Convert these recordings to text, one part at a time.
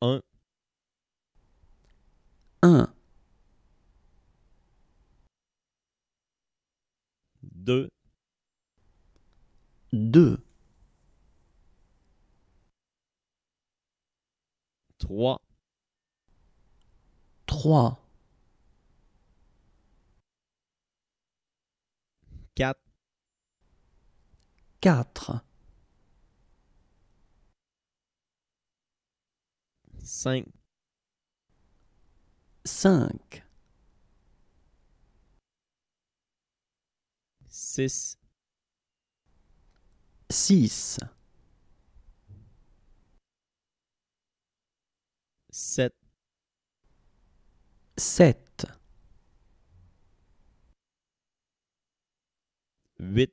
1 1 2 2 3 3 4 4 5 5 6 6 7 7 8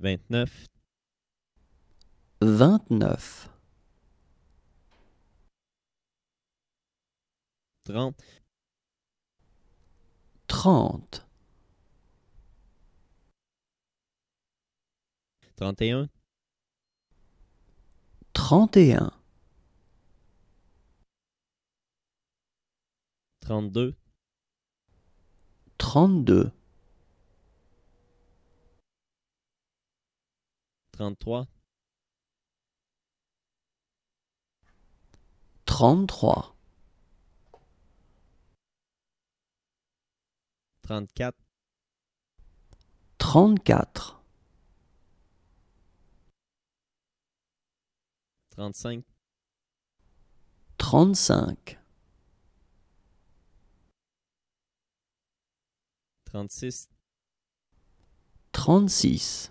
29 29 30 30 31 31 32 32 33. 33. 34. 34. 35. 35. 36. 36.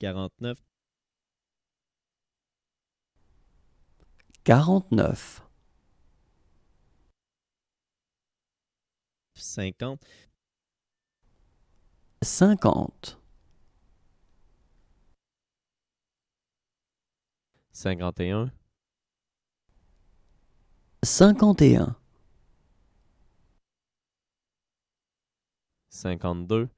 49. 49. 50. 50. 51. 51. 52.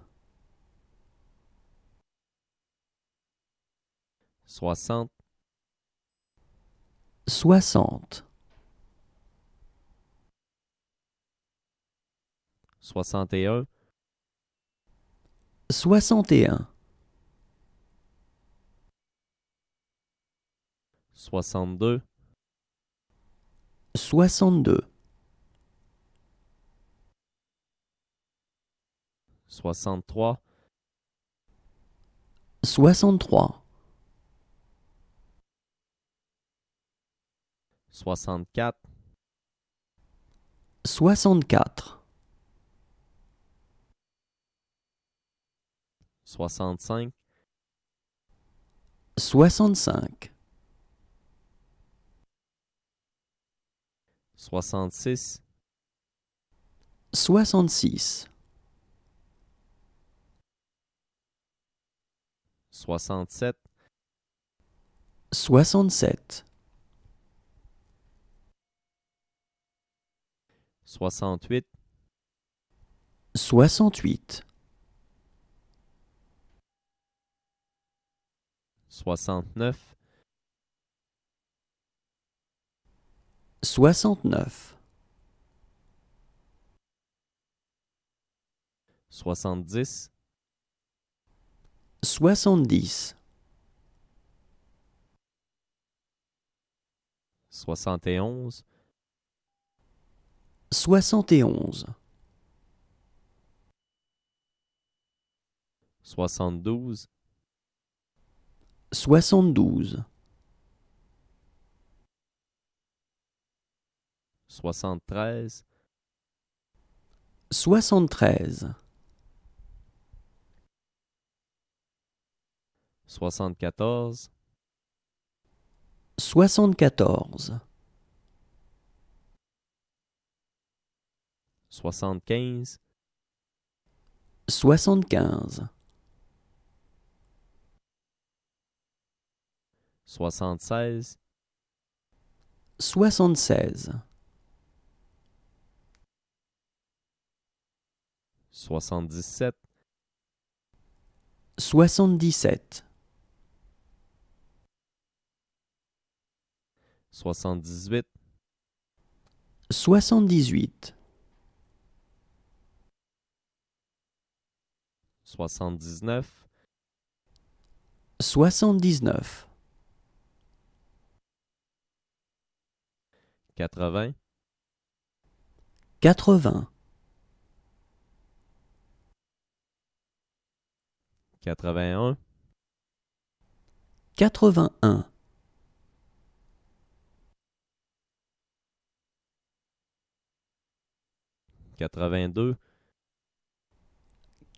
60 60 61 61 62 62 63 63 64 64 65 65 66 66 67 67 soixante-huit soixante-huit soixante-neuf soixante-neuf soixante-dix soixante-dix soixante et onze soixante et onze, soixante-douze, soixante-douze, soixante-treize, soixante-treize, soixante-quatorze, soixante-quatorze. 75 75 76 76 77 77 78 78 79 79 80 80 81 81 82